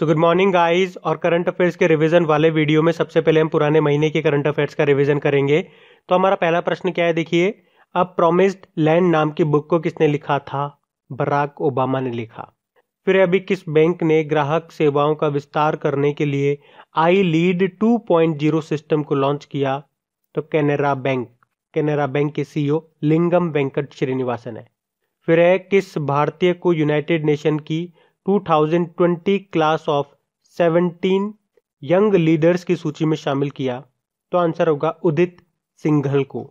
सो good morning guys और current affairs के revision वाले वीडियो में सबसे पहले हम पुराने महीने के करंट अफेयर्स का रिवीजन करेंगे तो हमारा पहला प्रश्न क्या है देखिए अब प्रोमिस्ड लैंड नाम की बुक को किसने लिखा था बराक ओबामा ने लिखा फिर अभी किस बैंक ने ग्राहक सेवाओं का विस्तार करने के लिए आई लीड टू सिस्टम को लॉन्च किया तो कैनरा बैंक कैनरा बैंक के सीईओ लिंगम वेंकट श्रीनिवासन है फिर है किस भारतीय को यूनाइटेड नेशन की 2020 क्लास ऑफ 17 यंग लीडर्स की सूची में शामिल किया तो आंसर होगा उदित सिंघल को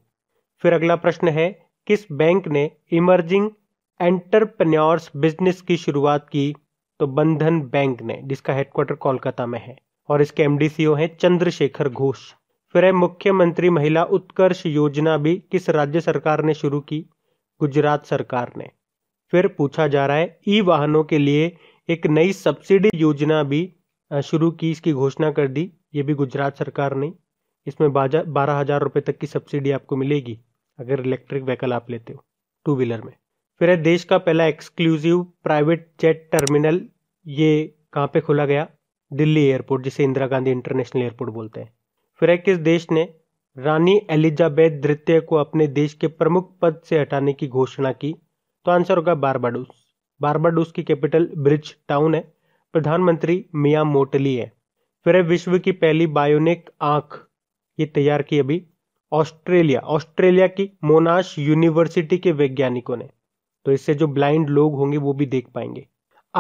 फिर अगला प्रश्न है किस बैंक ने इमर्जिंग एंटरप्रेन्योर्स बिजनेस की शुरुआत की तो बंधन बैंक ने जिसका हेडक्वार्टर कोलकाता में है और इसके एम हैं चंद्रशेखर घोष फिर है मुख्यमंत्री महिला उत्कर्ष योजना भी किस राज्य सरकार ने शुरू की गुजरात सरकार ने फिर पूछा जा रहा है ई वाहनों के लिए एक नई सब्सिडी योजना भी शुरू की इसकी घोषणा कर दी ये भी गुजरात सरकार ने इसमें बारह हज़ार रुपये तक की सब्सिडी आपको मिलेगी अगर इलेक्ट्रिक व्हीकल आप लेते हो टू व्हीलर में फिर है देश का पहला एक्सक्लूसिव प्राइवेट जेट टर्मिनल ये कहाँ पे खोला गया दिल्ली एयरपोर्ट जिसे इंदिरा गांधी इंटरनेशनल एयरपोर्ट बोलते हैं फिर है किस देश ने रानी एलिजाबेथ द्वितीय को अपने देश के प्रमुख पद से हटाने की घोषणा की तो आंसर होगा बारबाडूस बारबाडूस की कैपिटल ब्रिज टाउन है प्रधानमंत्री मिया मोटली है फिर है विश्व की पहली बायोनिक आंख ये तैयार की अभी ऑस्ट्रेलिया ऑस्ट्रेलिया की मोनाश यूनिवर्सिटी के वैज्ञानिकों ने तो इससे जो ब्लाइंड लोग होंगे वो भी देख पाएंगे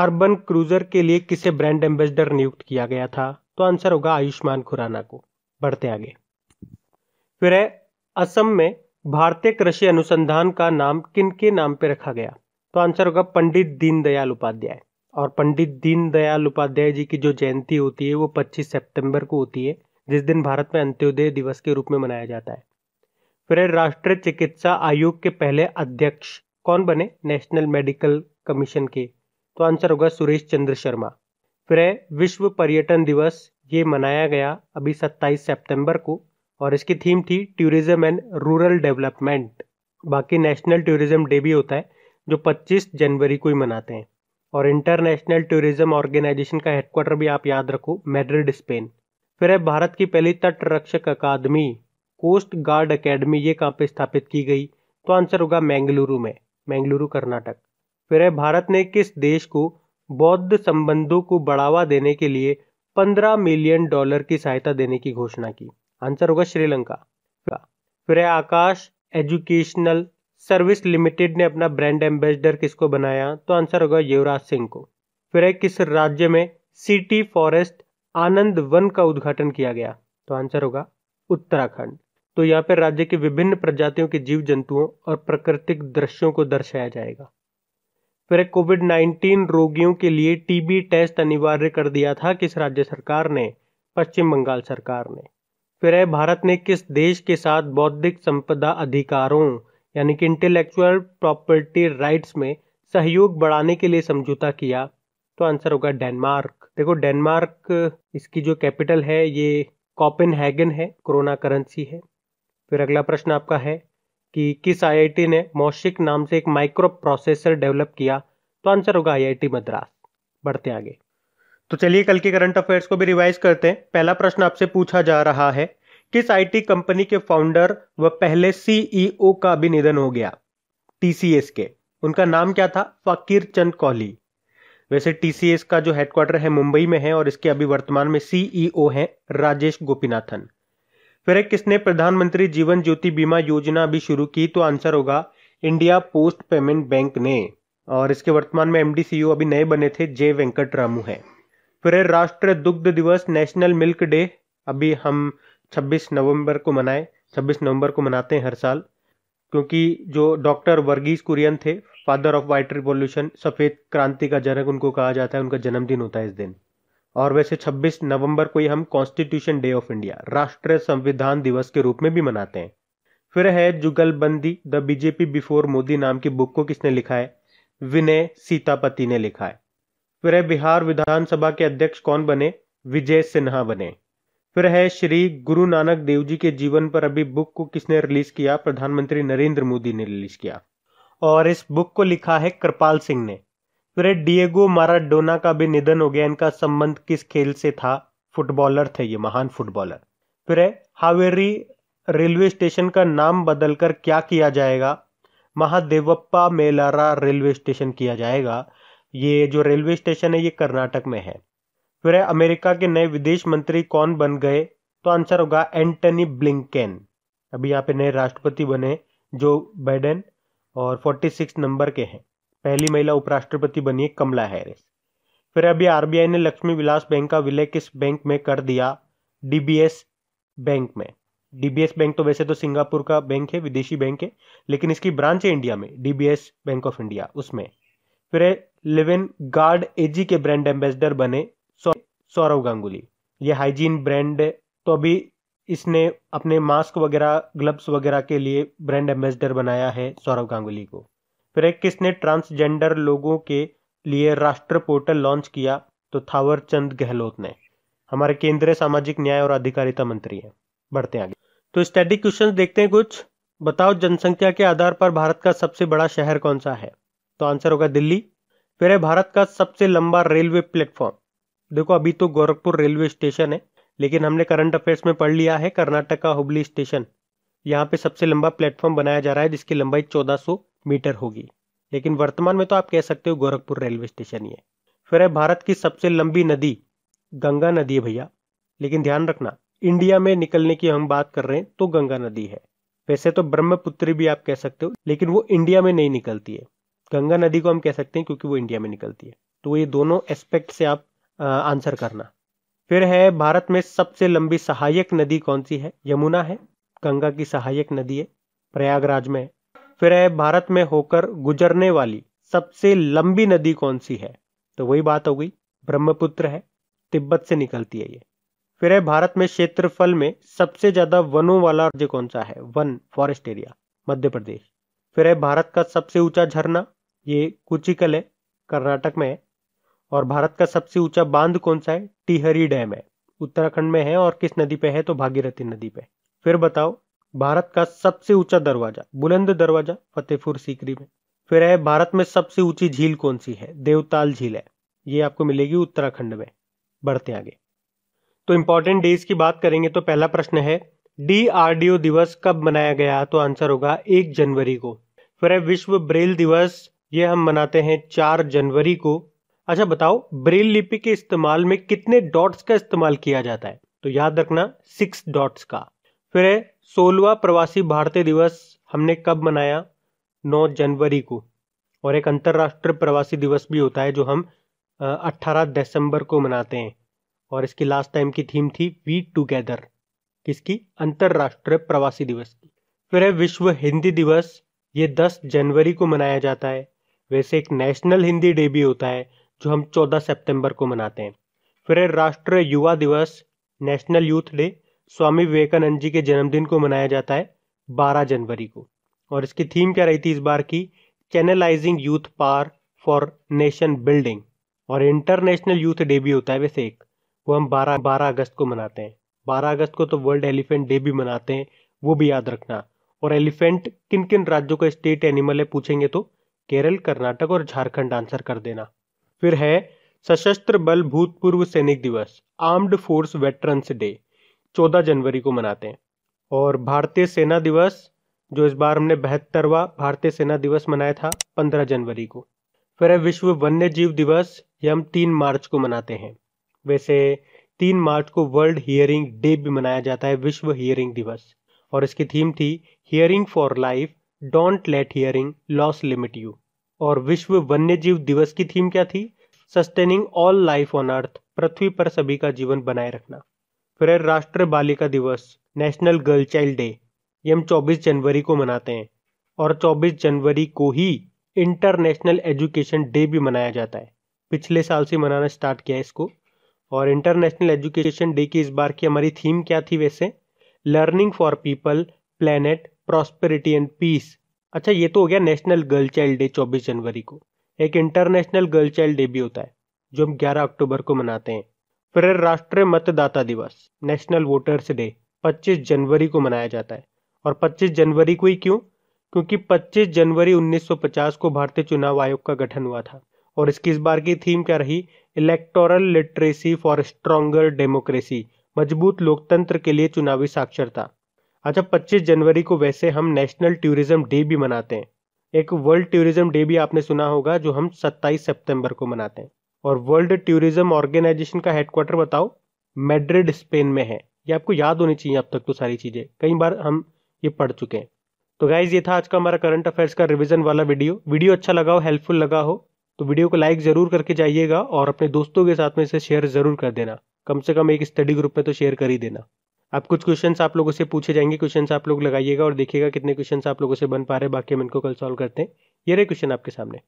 अर्बन क्रूजर के लिए किसे ब्रांड एम्बेसडर नियुक्त किया गया था तो आंसर होगा आयुष्मान खुराना को बढ़ते आगे फिर है असम में भारतीय कृषि अनुसंधान का नाम किन के नाम पर रखा गया तो आंसर होगा पंडित दीनदयाल उपाध्याय और पंडित दीनदयाल उपाध्याय जी की जो जयंती होती है वो 25 सितंबर को होती है जिस दिन भारत में अंत्योदय दिवस के रूप में मनाया जाता है फिर राष्ट्रीय चिकित्सा आयोग के पहले अध्यक्ष कौन बने नेशनल मेडिकल कमीशन के तो आंसर होगा सुरेश चंद्र शर्मा फिर विश्व पर्यटन दिवस ये मनाया गया अभी 27 सितंबर को और इसकी थीम थी टूरिज्म एंड रूरल डेवलपमेंट बाकी नेशनल टूरिज्म डे भी होता है जो 25 जनवरी को ही मनाते हैं और इंटरनेशनल टूरिज्म ऑर्गेनाइजेशन का हेडक्वार्टर भी आप याद रखो मैड्रिड स्पेन फिर है भारत की पहली तटरक्षक अकादमी कोस्ट गार्ड अकेडमी ये कहाँ पे स्थापित की गई तो आंसर होगा मैंगलुरु में मैंगलुरु कर्नाटक फिर है भारत ने किस देश को बौद्ध संबंधों को बढ़ावा देने के लिए 15 मिलियन डॉलर की सहायता देने की घोषणा की आंसर होगा श्रीलंका फिर आकाश एजुकेशनल सर्विस लिमिटेड ने अपना ब्रांड एम्बेसडर किसको बनाया तो आंसर होगा युवराज सिंह को फिर है किस राज्य में सिटी फॉरेस्ट आनंद वन का उद्घाटन किया गया तो आंसर होगा उत्तराखंड तो यहाँ पर राज्य के विभिन्न प्रजातियों के जीव जंतुओं और प्राकृतिक दृश्यों को दर्शाया जाएगा फिर कोविड 19 रोगियों के लिए टीबी टेस्ट अनिवार्य कर दिया था किस राज्य सरकार ने पश्चिम बंगाल सरकार ने है भारत ने किस देश के साथ बौद्धिक संपदा अधिकारों यानी कि इंटेलेक्चुअल प्रॉपर्टी राइट्स में सहयोग बढ़ाने के लिए समझौता किया तो आंसर होगा डेनमार्क देखो डेनमार्क इसकी जो कैपिटल है ये कॉपिन हैगन है कोरोना करेंसी है फिर अगला प्रश्न आपका है कि किस आईआईटी ने मौशिक नाम से एक माइक्रो प्रोसेसर डेवलप किया तो आंसर होगा आईआईटी मद्रास बढ़ते आगे तो चलिए कल के करंट अफेयर्स को भी रिवाइज करते हैं पहला प्रश्न आपसे पूछा जा रहा है किस आईटी कंपनी के फाउंडर व पहले सीईओ e का भी निधन हो गया टीसीएस के उनका नाम क्या था फकीर चंद कोहली वैसे टीसीएस का जो हेडक्वार्टर है मुंबई में है और इसके अभी वर्तमान में सीईओ e हैं राजेश गोपीनाथन फिर किसने प्रधानमंत्री जीवन ज्योति बीमा योजना भी शुरू की तो आंसर होगा इंडिया पोस्ट पेमेंट बैंक ने और इसके वर्तमान में सीईओ e अभी नए बने थे जे वेंकट रामू हैं फिर राष्ट्रीय दुग्ध दिवस नेशनल मिल्क डे अभी हम 26 नवंबर को मनाए 26 नवंबर को मनाते हैं हर साल क्योंकि जो डॉक्टर वर्गीज कुरियन थे फादर ऑफ वाइट रिवोल्यूशन सफ़ेद क्रांति का जनक उनको कहा जाता है उनका जन्मदिन होता है इस दिन और वैसे 26 नवंबर को ही हम कॉन्स्टिट्यूशन डे ऑफ इंडिया राष्ट्रीय संविधान दिवस के रूप में भी मनाते हैं फिर है जुगलबंदी द बीजेपी बिफोर मोदी नाम की बुक को किसने लिखा है विनय सीतापति ने लिखा है फिर है बिहार विधानसभा के अध्यक्ष कौन बने विजय सिन्हा बने फिर है श्री गुरु नानक देव जी के जीवन पर अभी बुक को किसने रिलीज किया प्रधानमंत्री नरेंद्र मोदी ने रिलीज किया और इस बुक को लिखा है कृपाल सिंह ने फिर डिएगो माराडोना का भी निधन हो गया इनका संबंध किस खेल से था फुटबॉलर थे ये महान फुटबॉलर फिर हावेरी रेलवे स्टेशन का नाम बदलकर क्या किया जाएगा महादेवप्पा मेलारा रेलवे स्टेशन किया जाएगा ये जो रेलवे स्टेशन है ये कर्नाटक में है फिर है अमेरिका के नए विदेश मंत्री कौन बन गए तो आंसर होगा एंटनी ब्लिंकेन अभी यहाँ पे नए राष्ट्रपति बने जो बाइडेन और 46 नंबर के हैं पहली महिला उपराष्ट्रपति बनी कमला हैरिस फिर अभी आरबीआई ने लक्ष्मी विलास बैंक का विलय किस बैंक में कर दिया डीबीएस बैंक में डीबीएस बैंक तो वैसे तो सिंगापुर का बैंक है विदेशी बैंक है लेकिन इसकी ब्रांच है इंडिया में डीबीएस बैंक ऑफ इंडिया उसमें फिर लिविन गार्ड एजी के ब्रांड एम्बेसडर बने सौरव गांगुली ये हाइजीन ब्रांड तो अभी इसने अपने मास्क वगैरह ग्लव्स वगैरह के लिए ब्रांड एम्बेसडर बनाया है सौरव गांगुली को फिर एक किसने ट्रांसजेंडर लोगों के लिए राष्ट्र पोर्टल लॉन्च किया तो थावर चंद गहलोत ने हमारे केंद्रीय सामाजिक न्याय और अधिकारिता मंत्री हैं बढ़ते आगे तो स्टैटिक क्वेश्चन देखते हैं कुछ बताओ जनसंख्या के आधार पर भारत का सबसे बड़ा शहर कौन सा है तो आंसर होगा दिल्ली फिर है भारत का सबसे लंबा रेलवे प्लेटफॉर्म देखो अभी तो गोरखपुर रेलवे स्टेशन है लेकिन हमने करंट अफेयर्स में पढ़ लिया है कर्नाटक का हुबली स्टेशन यहाँ पे सबसे लंबा प्लेटफॉर्म बनाया जा रहा है जिसकी लंबाई 1400 मीटर होगी लेकिन वर्तमान में तो आप कह सकते हो गोरखपुर रेलवे स्टेशन ही है फिर है भारत की सबसे लंबी नदी गंगा नदी है भैया लेकिन ध्यान रखना इंडिया में निकलने की हम बात कर रहे हैं तो गंगा नदी है वैसे तो ब्रह्मपुत्री भी आप कह सकते हो लेकिन वो इंडिया में नहीं निकलती है गंगा नदी को हम कह सकते हैं क्योंकि वो इंडिया में निकलती है तो ये दोनों एस्पेक्ट से आप आंसर करना फिर है भारत में सबसे लंबी सहायक नदी कौन सी है यमुना है गंगा की सहायक नदी है प्रयागराज में है फिर है भारत में होकर गुजरने वाली सबसे लंबी नदी कौन सी है तो वही बात हो गई ब्रह्मपुत्र है तिब्बत से निकलती है ये फिर है भारत में क्षेत्रफल में सबसे ज्यादा वनों वाला राज्य कौन सा है वन फॉरेस्ट एरिया मध्य प्रदेश फिर है भारत का सबसे ऊंचा झरना ये कुचिकल है कर्नाटक में है और भारत का सबसे ऊंचा बांध कौन सा है टिहरी डैम है उत्तराखंड में है और किस नदी पे है तो भागीरथी नदी पे फिर बताओ भारत का सबसे ऊंचा दरवाजा बुलंद दरवाजा फतेहपुर सीकरी में फिर है भारत में सबसे ऊंची झील कौन सी है देवताल झील है ये आपको मिलेगी उत्तराखंड में बढ़ते आगे तो इम्पोर्टेंट डेज की बात करेंगे तो पहला प्रश्न है डीआरडीओ दिवस कब मनाया गया तो आंसर होगा एक जनवरी को फिर है विश्व ब्रेल दिवस ये हम मनाते हैं चार जनवरी को अच्छा बताओ ब्रेल लिपि के इस्तेमाल में कितने डॉट्स का इस्तेमाल किया जाता है तो याद रखना सिक्स डॉट्स का फिर है सोलवा प्रवासी भारतीय दिवस हमने कब मनाया नौ जनवरी को और एक अंतर्राष्ट्रीय प्रवासी दिवस भी होता है जो हम अट्ठारह दिसंबर को मनाते हैं और इसकी लास्ट टाइम की थीम थी वी टूगेदर किसकी अंतर्राष्ट्रीय प्रवासी दिवस की फिर है विश्व हिंदी दिवस ये 10 जनवरी को मनाया जाता है वैसे एक नेशनल हिंदी डे भी होता है जो हम 14 सितंबर को मनाते हैं फिर है राष्ट्रीय युवा दिवस national youth day Swami Vivekananda ji के जन्मदिन को मनाया जाता है 12 जनवरी को और इसकी थीम क्या रही थी इस बार की channelizing youth power for nation building और इंटरनेशनल यूथ डे भी होता है वैसे एक वो हम 12 12 अगस्त को मनाते हैं 12 अगस्त को तो वर्ल्ड एलिफेंट डे भी मनाते हैं वो भी याद रखना और एलिफेंट किन किन राज्यों का स्टेट एनिमल है पूछेंगे तो केरल कर्नाटक और झारखंड आंसर कर देना फिर है सशस्त्र बल भूतपूर्व सैनिक दिवस आर्म्ड फोर्स वेटरन्स डे 14 जनवरी को मनाते हैं और भारतीय सेना दिवस जो इस बार हमने बहत्तरवा भारतीय सेना दिवस मनाया था 15 जनवरी को फिर है विश्व वन्य जीव दिवस ये हम तीन मार्च को मनाते हैं वैसे तीन मार्च को वर्ल्ड हियरिंग डे भी मनाया जाता है विश्व हियरिंग दिवस और इसकी थीम थी hearing for life don't let hearing loss limit you और विश्व वन्य जीव दिवस की थीम क्या थी sustaining all life on earth पृथ्वी पर सभी का जीवन बनाए रखना फिर राष्ट्र बालिका दिवस नेशनल गर्ल चाइल्ड डे ये हम 24 जनवरी को मनाते हैं और 24 जनवरी को ही इंटरनेशनल एजुकेशन डे भी मनाया जाता है पिछले साल से मनाना स्टार्ट किया है इसको और इंटरनेशनल एजुकेशन डे की इस बार की हमारी थीम क्या थी वैसे learning for people planet prosperity and peace अच्छा ये तो हो गया नेशनल गर्ल चाइल्ड डे 24 जनवरी को एक इंटरनेशनल गर्ल चाइल्ड डे भी होता है जो हम 11 अक्टूबर को मनाते हैं फिर राष्ट्रीय मतदाता दिवस नेशनल वोटर्स डे 25 जनवरी को मनाया जाता है और 25 जनवरी को ही क्यों क्योंकि 25 जनवरी 1950 को भारतीय चुनाव आयोग का गठन हुआ था और इसकी इस बार की थीम क्या रही electoral literacy for stronger democracy मजबूत लोकतंत्र के लिए चुनावी साक्षरता अच्छा 25 जनवरी को वैसे हम नेशनल टूरिज्म डे भी मनाते हैं एक वर्ल्ड टूरिज्म डे भी आपने सुना होगा जो हम 27 सितंबर को मनाते हैं और वर्ल्ड टूरिज्म ऑर्गेनाइजेशन का हेडक्वार्टर बताओ मेड्रिड स्पेन में है ये आपको याद होनी चाहिए अब तक तो सारी चीज़ें कई बार हम ये पढ़ चुके हैं तो गाइज ये था आज का हमारा करंट अफेयर्स का रिविजन वाला वीडियो वीडियो अच्छा लगा हो हेल्पफुल लगा हो तो वीडियो को लाइक ज़रूर करके जाइएगा और अपने दोस्तों के साथ में इसे शेयर ज़रूर कर देना कम से कम एक स्टडी ग्रुप में तो शेयर कर ही देना अब कुछ क्वेश्चन आप लोगों से पूछे जाएंगे क्वेश्चन आप लोग लगाइएगा और देखिएगा कितने क्वेश्चन आप लोगों से बन पा रहे बाकी हम इनको कल सॉल्व करते हैं ये रहे क्वेश्चन आपके सामने